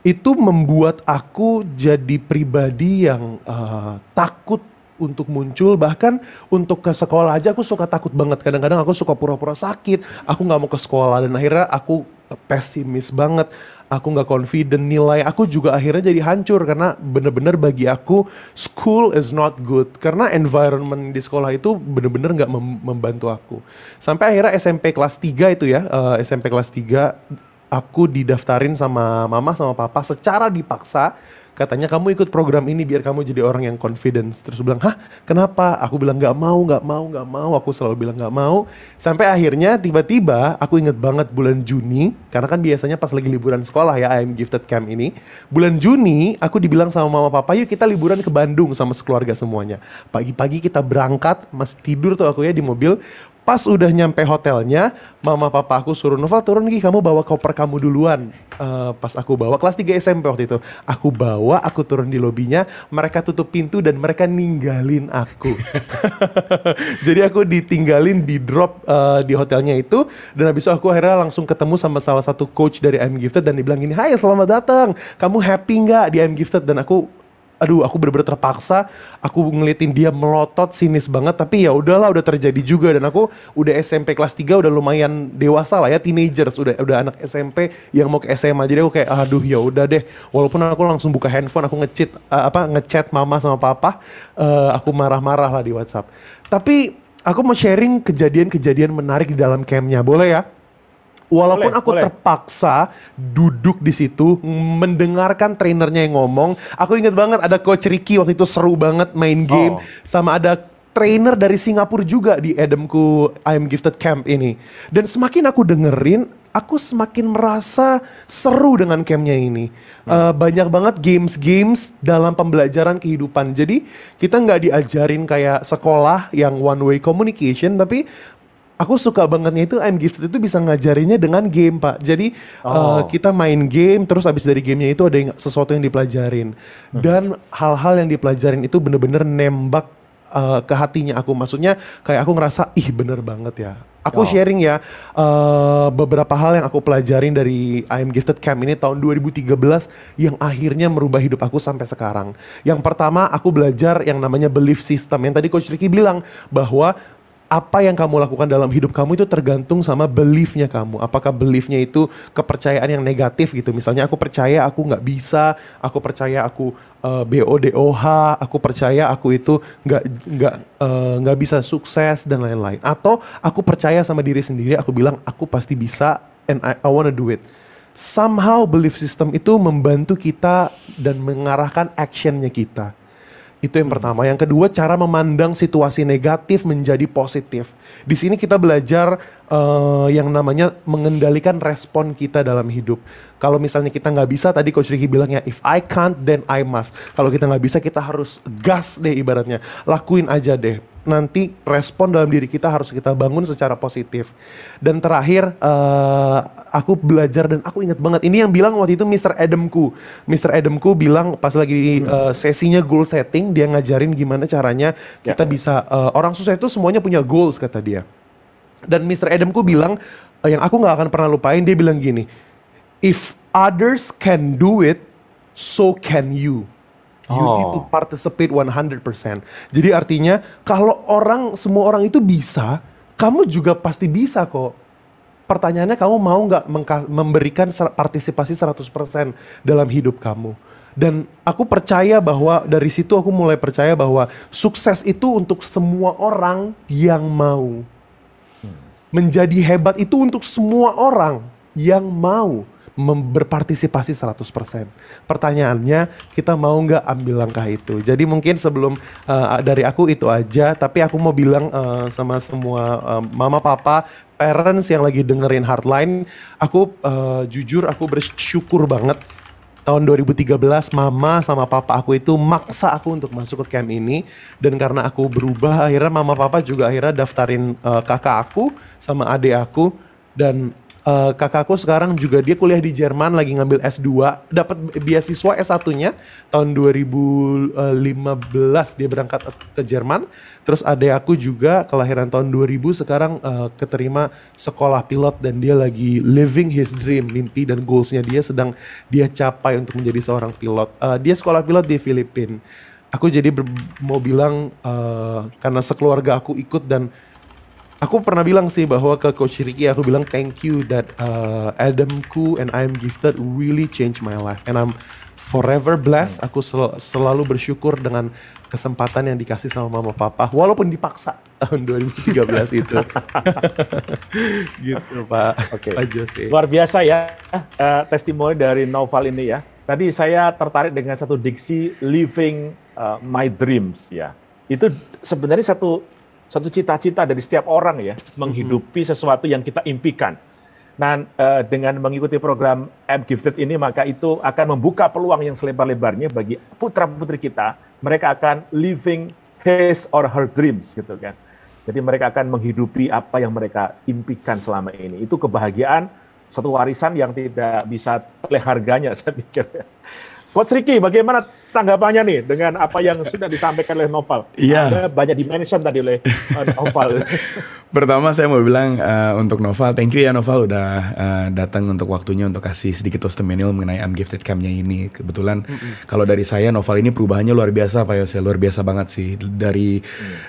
itu membuat aku jadi pribadi yang uh, takut untuk muncul bahkan untuk ke sekolah aja aku suka takut banget kadang-kadang aku suka pura-pura sakit aku nggak mau ke sekolah dan akhirnya aku pesimis banget aku nggak confident nilai aku juga akhirnya jadi hancur karena bener-bener bagi aku school is not good karena environment di sekolah itu bener-bener nggak -bener membantu aku sampai akhirnya SMP kelas 3 itu ya uh, eh, SMP kelas 3 aku didaftarin sama mama sama papa secara dipaksa katanya kamu ikut program ini biar kamu jadi orang yang confidence terus bilang hah kenapa aku bilang nggak mau nggak mau nggak mau aku selalu bilang nggak mau sampai akhirnya tiba-tiba aku inget banget bulan Juni karena kan biasanya pas lagi liburan sekolah ya I'm gifted camp ini bulan Juni aku dibilang sama mama papa yuk kita liburan ke Bandung sama sekeluarga semuanya pagi-pagi kita berangkat masih tidur tuh aku ya di mobil Pas udah nyampe hotelnya, mama papa aku suruh Novel turun Ki, kamu bawa koper kamu duluan. Uh, pas aku bawa kelas 3 SMP waktu itu, aku bawa, aku turun di lobinya, mereka tutup pintu dan mereka ninggalin aku. Jadi aku ditinggalin, di drop uh, di hotelnya itu dan habis itu aku akhirnya langsung ketemu sama salah satu coach dari I'm Gifted dan dibilang gini, "Hai, selamat datang. Kamu happy nggak di I'm Gifted?" Dan aku aduh aku bener-bener terpaksa aku ngeliatin dia melotot sinis banget tapi ya udahlah udah terjadi juga dan aku udah SMP kelas 3 udah lumayan dewasa lah ya teenagers udah udah anak SMP yang mau ke SMA jadi aku kayak aduh ya udah deh walaupun aku langsung buka handphone aku ngechat uh, eh, apa ngechat mama sama papa uh, aku marah-marah lah di WhatsApp tapi aku mau sharing kejadian-kejadian menarik di dalam campnya boleh ya Walaupun boleh, aku boleh. terpaksa duduk di situ mendengarkan trainernya yang ngomong. Aku ingat banget ada coach Ricky waktu itu seru banget main oh. game oh. sama ada trainer dari Singapura juga di Adamku I Am Gifted Camp ini. Dan semakin aku dengerin, aku semakin merasa seru dengan campnya ini. Hmm. Uh, banyak banget games-games dalam pembelajaran kehidupan. Jadi kita nggak diajarin kayak sekolah yang one way communication, tapi aku suka bangetnya itu I'm Gifted itu bisa ngajarinnya dengan game pak. Jadi eh, oh. uh, kita main game terus abis dari gamenya itu ada yang, sesuatu yang dipelajarin hmm. dan hal-hal yang dipelajarin itu bener-bener nembak uh, ke hatinya aku. Maksudnya kayak aku ngerasa ih bener banget ya. Aku oh. sharing ya uh, beberapa hal yang aku pelajarin dari I'm Gifted Camp ini tahun 2013 yang akhirnya merubah hidup aku sampai sekarang. Yang pertama aku belajar yang namanya belief system yang tadi Coach Ricky bilang bahwa apa yang kamu lakukan dalam hidup kamu itu tergantung sama beliefnya kamu. Apakah beliefnya itu kepercayaan yang negatif gitu. Misalnya aku percaya aku nggak bisa, aku percaya aku uh, eh, BODOH, aku percaya aku itu nggak nggak eh, nggak uh, bisa sukses dan lain-lain. Atau aku percaya sama diri sendiri, aku bilang aku pasti bisa and I, I wanna do it. Somehow belief system itu membantu kita dan mengarahkan actionnya kita. Itu yang pertama. Yang kedua, cara memandang situasi negatif menjadi positif. Di sini kita belajar uh, yang namanya mengendalikan respon kita dalam hidup. Kalau misalnya kita nggak bisa, tadi Coach Ricky bilangnya, if I can't, then I must. Kalau kita nggak bisa, kita harus gas deh ibaratnya. Lakuin aja deh. Nanti respon dalam diri kita harus kita bangun secara positif. Dan terakhir, uh, aku belajar dan aku ingat banget. Ini yang bilang waktu itu Mr. Adamku. Mr. Adamku bilang pas lagi uh, sesinya goal setting, dia ngajarin gimana caranya ya. kita yeah. bisa, uh, orang susah itu semuanya punya goals kata dia. Dan Mr. Adamku bilang, eh, yang aku nggak akan pernah lupain, dia bilang gini, if others can do it, so can you. You oh. need to oh. participate 100%. Jadi artinya, kalau orang, semua orang itu bisa, kamu juga pasti bisa kok. Pertanyaannya kamu mau nggak memberikan partisipasi 100% dalam hidup kamu? dan aku percaya bahwa dari situ aku mulai percaya bahwa sukses itu untuk semua orang yang mau. Menjadi hebat itu untuk semua orang yang mau berpartisipasi 100%. Pertanyaannya, kita mau nggak ambil langkah itu? Jadi mungkin sebelum uh, dari aku itu aja, tapi aku mau bilang uh, sama semua uh, mama papa, parents yang lagi dengerin Hardline, aku uh, jujur aku bersyukur banget tahun 2013 mama sama papa aku itu maksa aku untuk masuk ke camp ini dan karena aku berubah akhirnya mama papa juga akhirnya daftarin uh, kakak aku sama adik aku dan uh, kakakku sekarang juga dia kuliah di Jerman lagi ngambil S2, dapat beasiswa S1-nya tahun 2015 dia berangkat ke Jerman. Terus adek aku juga kelahiran tahun 2000 sekarang uh, keterima sekolah pilot dan dia lagi living his dream, mimpi dan goalsnya dia sedang dia capai untuk menjadi seorang pilot. Uh, dia sekolah pilot di Filipina. Aku jadi ber- mau bilang uh, karena sekeluarga aku ikut dan aku pernah bilang sih bahwa ke coach Ricky aku bilang thank you that uh, Adamku and I am gifted really changed my life and I'm forever blessed. Aku sel selalu bersyukur dengan kesempatan yang dikasih sama mama papa walaupun dipaksa tahun 2013 itu. gitu Pak. Oke. Okay. Luar biasa ya uh, testimoni dari Novel ini ya. Tadi saya tertarik dengan satu diksi living uh, my dreams ya. Itu sebenarnya satu satu cita-cita dari setiap orang ya mm-hmm. menghidupi sesuatu yang kita impikan. Nah, eh, dengan mengikuti program M Gifted ini maka itu akan membuka peluang yang selebar-lebarnya bagi putra-putri kita. Mereka akan living his or her dreams gitu kan. Jadi mereka akan menghidupi apa yang mereka impikan selama ini. Itu kebahagiaan satu warisan yang tidak bisa leharganya harganya saya pikir. Ya. Coach Ricky, bagaimana tanggapannya nih dengan apa yang sudah disampaikan oleh Noval. Iya. Ada banyak dimension tadi oleh uh, Noval. Pertama saya mau bilang uh, untuk Noval, thank you ya Noval udah uh, datang untuk waktunya untuk kasih sedikit testimonial mengenai Ungifted Camp-nya ini. Kebetulan mm -hmm. kalau dari saya Noval ini perubahannya luar biasa Pak Yose, luar biasa banget sih. Dari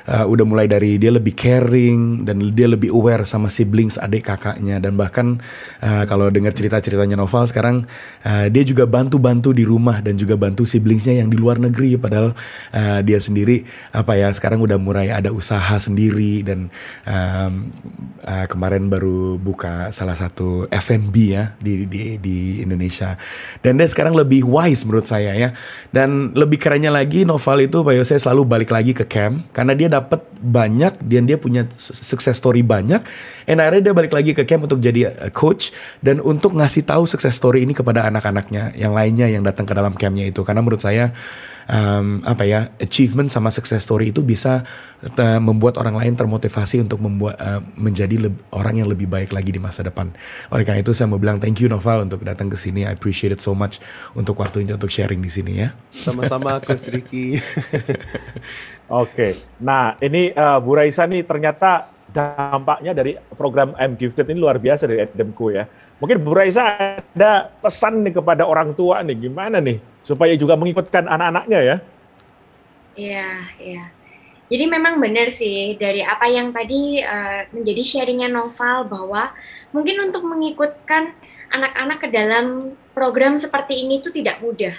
uh, udah mulai dari dia lebih caring dan dia lebih aware sama siblings adik kakaknya dan bahkan uh, kalau dengar cerita-ceritanya Noval sekarang uh, dia juga bantu-bantu di rumah dan juga bantu siblingsnya bisnisnya yang di luar negeri padahal uh, dia sendiri apa ya sekarang udah mulai ada usaha sendiri dan um, uh, kemarin baru buka salah satu F&B ya di di di Indonesia dan dia sekarang lebih wise menurut saya ya dan lebih kerennya lagi Noval itu Pak Yose selalu balik lagi ke camp karena dia dapat banyak dan dia punya sukses story banyak and akhirnya dia balik lagi ke camp untuk jadi eh, coach dan untuk ngasih tahu sukses story ini kepada anak-anaknya yang lainnya yang datang ke dalam campnya itu karena menurut saya supaya um, apa ya achievement sama success story itu bisa membuat orang lain termotivasi untuk membuat uh, menjadi orang yang lebih baik lagi di masa depan. Oleh karena itu saya mau bilang thank you Noval untuk datang ke sini. I appreciate it so much untuk waktunya untuk sharing di sini ya. Sama-sama Coach Ricky. Oke. Okay. Nah, ini uh, Bu Raisa nih ternyata dampaknya dari program I'm Gifted ini luar biasa dari Adamku ya. Mungkin Bu Raisa ada pesan nih kepada orang tua nih, gimana nih supaya juga mengikutkan anak-anaknya ya? Iya, iya. Jadi memang benar sih dari apa yang tadi uh, menjadi sharingnya Noval bahwa mungkin untuk mengikutkan anak-anak ke dalam program seperti ini itu tidak mudah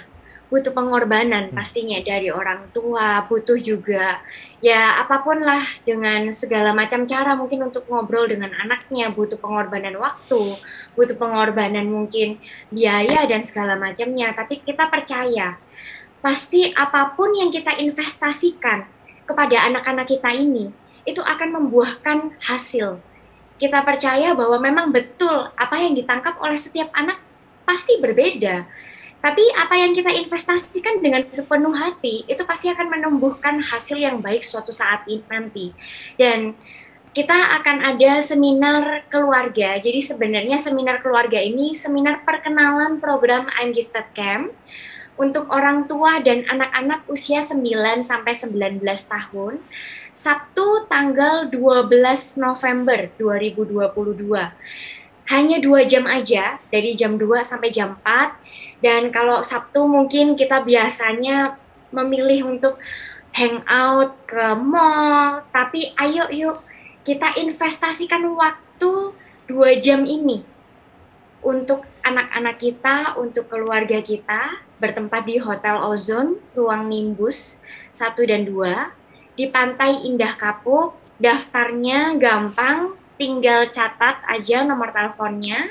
butuh pengorbanan hmm. pastinya dari orang tua, butuh juga ya apapun lah dengan segala macam cara mungkin untuk ngobrol dengan anaknya, butuh pengorbanan waktu, butuh pengorbanan mungkin biaya dan segala macamnya. Tapi kita percaya pasti apapun yang kita investasikan kepada anak-anak kita ini itu akan membuahkan hasil. Kita percaya bahwa memang betul apa yang ditangkap oleh setiap anak pasti berbeda tapi apa yang kita investasikan dengan sepenuh hati itu pasti akan menumbuhkan hasil yang baik suatu saat ini nanti. Dan kita akan ada seminar keluarga. Jadi sebenarnya seminar keluarga ini seminar perkenalan program I'm Gifted Camp untuk orang tua dan anak-anak usia 9 sampai 19 tahun. Sabtu tanggal 12 November 2022. Hanya dua jam aja dari jam 2 sampai jam 4 dan kalau Sabtu mungkin kita biasanya memilih untuk hangout ke mall, tapi ayo yuk kita investasikan waktu dua jam ini untuk anak-anak kita, untuk keluarga kita, bertempat di Hotel Ozon, Ruang Nimbus 1 dan 2, di Pantai Indah Kapuk, daftarnya gampang, tinggal catat aja nomor teleponnya,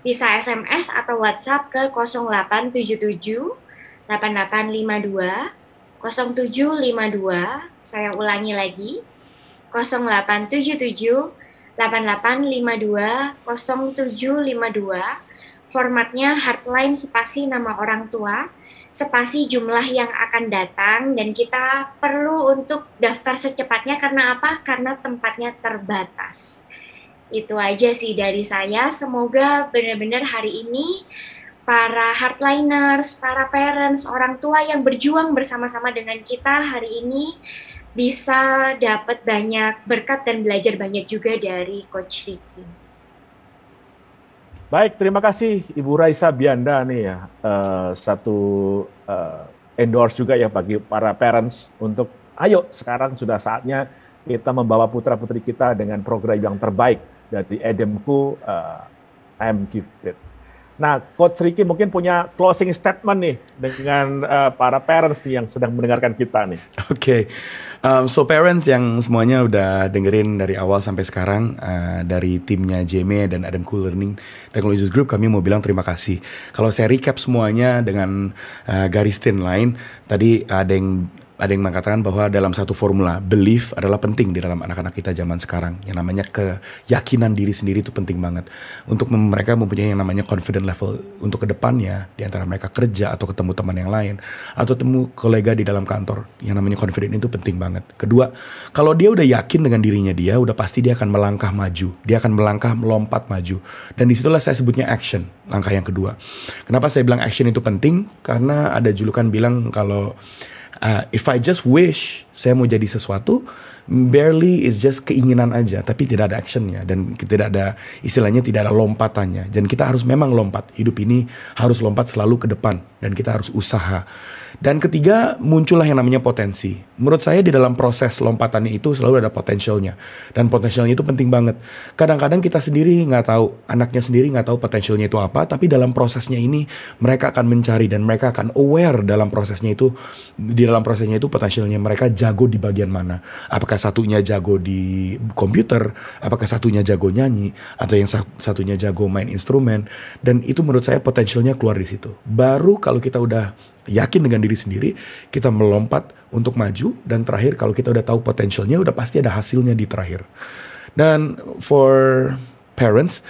bisa SMS atau WhatsApp ke 0877 8852 0752. Saya ulangi lagi. 0877 8852 0752. Formatnya hardline spasi nama orang tua, spasi jumlah yang akan datang dan kita perlu untuk daftar secepatnya karena apa? Karena tempatnya terbatas. Itu aja sih dari saya. Semoga benar-benar hari ini para hardliners, para parents, orang tua yang berjuang bersama-sama dengan kita hari ini bisa dapat banyak berkat dan belajar banyak juga dari Coach Ricky. Baik, terima kasih Ibu Raisa Bianda nih ya, uh, satu uh, endorse juga ya bagi para parents untuk ayo sekarang sudah saatnya kita membawa putra-putri kita dengan program yang terbaik dari Adamku uh, I'm gifted. Nah, Coach Ricky mungkin punya closing statement nih dengan uh, para parents yang sedang mendengarkan kita nih. Oke, okay. um, so parents yang semuanya udah dengerin dari awal sampai sekarang uh, dari timnya Jeme dan Adam Cool Learning Technologies Group, kami mau bilang terima kasih. Kalau saya recap semuanya dengan uh, garis thin line, tadi ada yang ada yang mengatakan bahwa dalam satu formula belief adalah penting di dalam anak-anak kita zaman sekarang yang namanya keyakinan diri sendiri itu penting banget untuk mereka mempunyai yang namanya confident level untuk kedepannya di antara mereka kerja atau ketemu teman yang lain atau temu kolega di dalam kantor yang namanya confident itu penting banget kedua kalau dia udah yakin dengan dirinya dia udah pasti dia akan melangkah maju dia akan melangkah melompat maju dan disitulah saya sebutnya action langkah yang kedua kenapa saya bilang action itu penting karena ada julukan bilang kalau Uh, if I just wish saya mau jadi sesuatu barely is just keinginan aja tapi tidak ada actionnya dan tidak ada istilahnya tidak ada lompatannya dan kita harus memang lompat hidup ini harus lompat selalu ke depan dan kita harus usaha dan ketiga muncullah yang namanya potensi menurut saya di dalam proses lompatannya itu selalu ada potensialnya dan potensialnya itu penting banget kadang-kadang kita sendiri nggak tahu anaknya sendiri nggak tahu potensialnya itu apa tapi dalam prosesnya ini mereka akan mencari dan mereka akan aware dalam prosesnya itu di dalam prosesnya itu potensialnya mereka jalan jago di bagian mana. Apakah satunya jago di komputer, apakah satunya jago nyanyi, atau yang satunya jago main instrumen. Dan itu menurut saya potensialnya keluar di situ. Baru kalau kita udah yakin dengan diri sendiri, kita melompat untuk maju. Dan terakhir kalau kita udah tahu potensialnya, udah pasti ada hasilnya di terakhir. Dan for parents,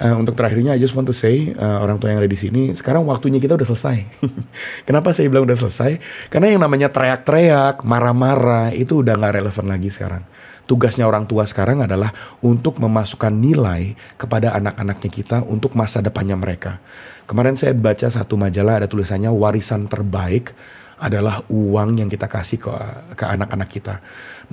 Uh, untuk terakhirnya, I just want to say, uh, orang tua yang ada di sini, sekarang waktunya kita udah selesai. Kenapa saya bilang udah selesai? Karena yang namanya teriak-teriak, marah-marah, itu udah gak relevan lagi sekarang. Tugasnya orang tua sekarang adalah untuk memasukkan nilai kepada anak-anaknya kita untuk masa depannya mereka. Kemarin saya baca satu majalah ada tulisannya warisan terbaik adalah uang yang kita kasih ke ke anak-anak kita.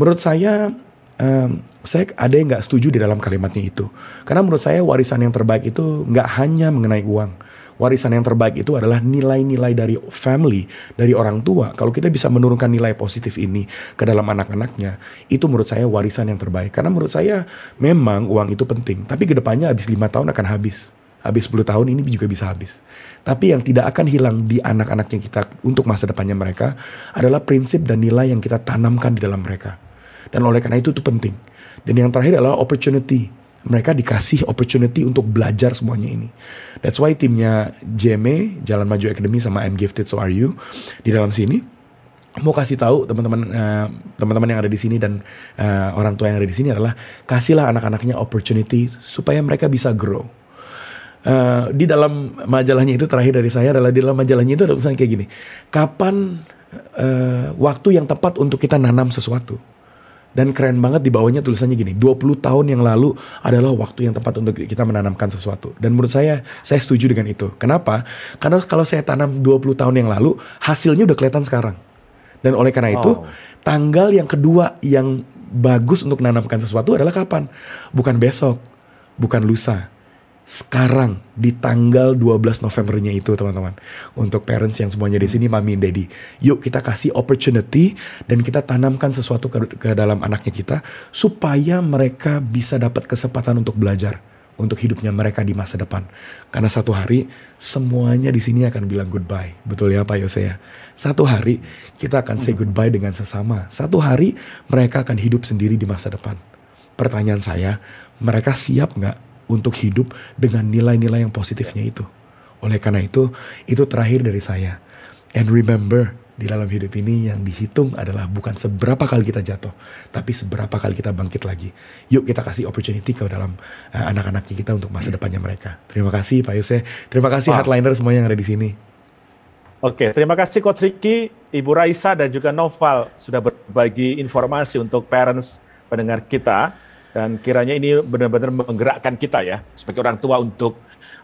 Menurut saya um, saya ada yang nggak setuju di dalam kalimatnya itu. Karena menurut saya warisan yang terbaik itu nggak hanya mengenai uang. Warisan yang terbaik itu adalah nilai-nilai dari family, dari orang tua. Kalau kita bisa menurunkan nilai positif ini ke dalam anak-anaknya, itu menurut saya warisan yang terbaik. Karena menurut saya memang uang itu penting. Tapi kedepannya habis lima tahun akan habis habis 10 tahun ini juga bisa habis. Tapi yang tidak akan hilang di anak-anaknya kita untuk masa depannya mereka adalah prinsip dan nilai yang kita tanamkan di dalam mereka. Dan oleh karena itu itu penting. Dan yang terakhir adalah opportunity. Mereka dikasih opportunity untuk belajar semuanya ini. That's why timnya JME, Jalan Maju Academy sama I'm Gifted So Are You di dalam sini mau kasih tahu teman-teman teman eh, teman-teman yang ada di sini dan uh, orang tua yang ada di sini adalah kasihlah anak-anaknya opportunity supaya mereka bisa grow. Uh, di dalam majalahnya itu terakhir dari saya adalah di dalam majalahnya itu ada tulisan kayak gini. Kapan uh, waktu yang tepat untuk kita nanam sesuatu? dan keren banget di bawahnya tulisannya gini 20 tahun yang lalu adalah waktu yang tepat untuk kita menanamkan sesuatu dan menurut saya saya setuju dengan itu kenapa karena kalau saya tanam 20 tahun yang lalu hasilnya udah kelihatan sekarang dan oleh karena itu oh. tanggal yang kedua yang bagus untuk menanamkan sesuatu adalah kapan bukan besok bukan lusa sekarang di tanggal 12 Novembernya itu teman-teman. Untuk parents yang semuanya di sini, mami and daddy. Yuk kita kasih opportunity dan kita tanamkan sesuatu ke, ke dalam anaknya kita supaya mereka bisa dapat kesempatan untuk belajar untuk hidupnya mereka di masa depan. Karena satu hari semuanya di sini akan bilang goodbye. Betul ya Pak Yose ya? Satu hari kita akan say hmm. goodbye dengan sesama. Satu hari mereka akan hidup sendiri di masa depan. Pertanyaan saya, mereka siap nggak untuk hidup dengan nilai-nilai yang positifnya itu. Oleh karena itu, itu terakhir dari saya. And remember, di dalam hidup ini yang dihitung adalah bukan seberapa kali kita jatuh, tapi seberapa kali kita bangkit lagi. Yuk kita kasih opportunity ke dalam uh, anak-anak kita untuk masa depannya mereka. Terima kasih Pak Yose, terima kasih wow. hardliner semua yang ada di sini. Oke, terima kasih Coach Ricky, Ibu Raisa dan juga Noval sudah berbagi informasi untuk parents pendengar kita. Dan kiranya ini benar-benar menggerakkan kita ya, sebagai orang tua untuk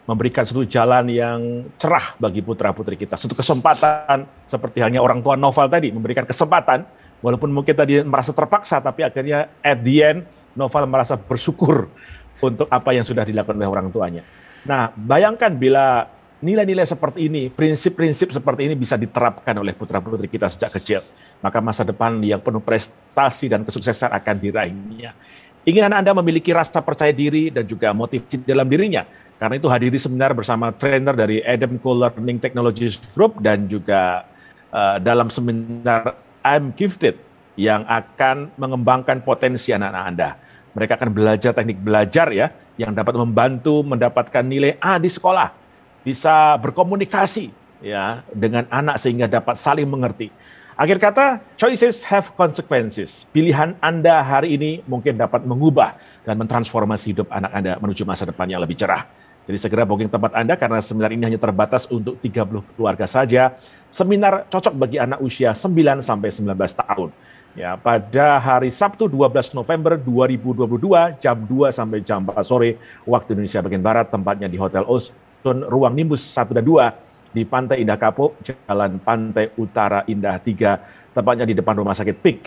memberikan satu jalan yang cerah bagi putra-putri kita. Suatu kesempatan, seperti hanya orang tua Novel tadi, memberikan kesempatan, walaupun mungkin tadi merasa terpaksa, tapi akhirnya at the end, Novel merasa bersyukur untuk apa yang sudah dilakukan oleh orang tuanya. Nah, bayangkan bila nilai-nilai seperti ini, prinsip-prinsip seperti ini bisa diterapkan oleh putra-putri kita sejak kecil maka masa depan yang penuh prestasi dan kesuksesan akan diraihnya. Ingin Anda memiliki rasa percaya diri dan juga motivasi dalam dirinya. Karena itu hadiri seminar bersama trainer dari Adam Cole Learning Technologies Group dan juga uh, dalam seminar I'm Gifted yang akan mengembangkan potensi anak-anak Anda. Mereka akan belajar teknik belajar ya yang dapat membantu mendapatkan nilai A di sekolah, bisa berkomunikasi ya dengan anak sehingga dapat saling mengerti Akhir kata, choices have consequences. Pilihan Anda hari ini mungkin dapat mengubah dan mentransformasi hidup anak Anda menuju masa depan yang lebih cerah. Jadi segera booking tempat Anda karena seminar ini hanya terbatas untuk 30 keluarga saja. Seminar cocok bagi anak usia 9 sampai 19 tahun. Ya, pada hari Sabtu 12 November 2022 jam 2 sampai jam 4 sore waktu Indonesia bagian barat tempatnya di Hotel Oston Ruang Nimbus 1 dan 2 di Pantai Indah Kapuk, Jalan Pantai Utara Indah 3, tepatnya di depan Rumah Sakit PIK.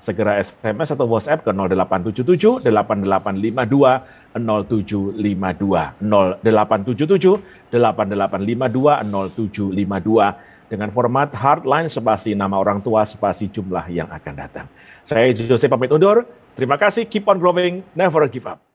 Segera SMS atau WhatsApp ke 0877 8852 0752 0877 8852 0752 dengan format hardline spasi nama orang tua spasi jumlah yang akan datang. Saya Jose pamit undur. Terima kasih. Keep on growing. Never give up.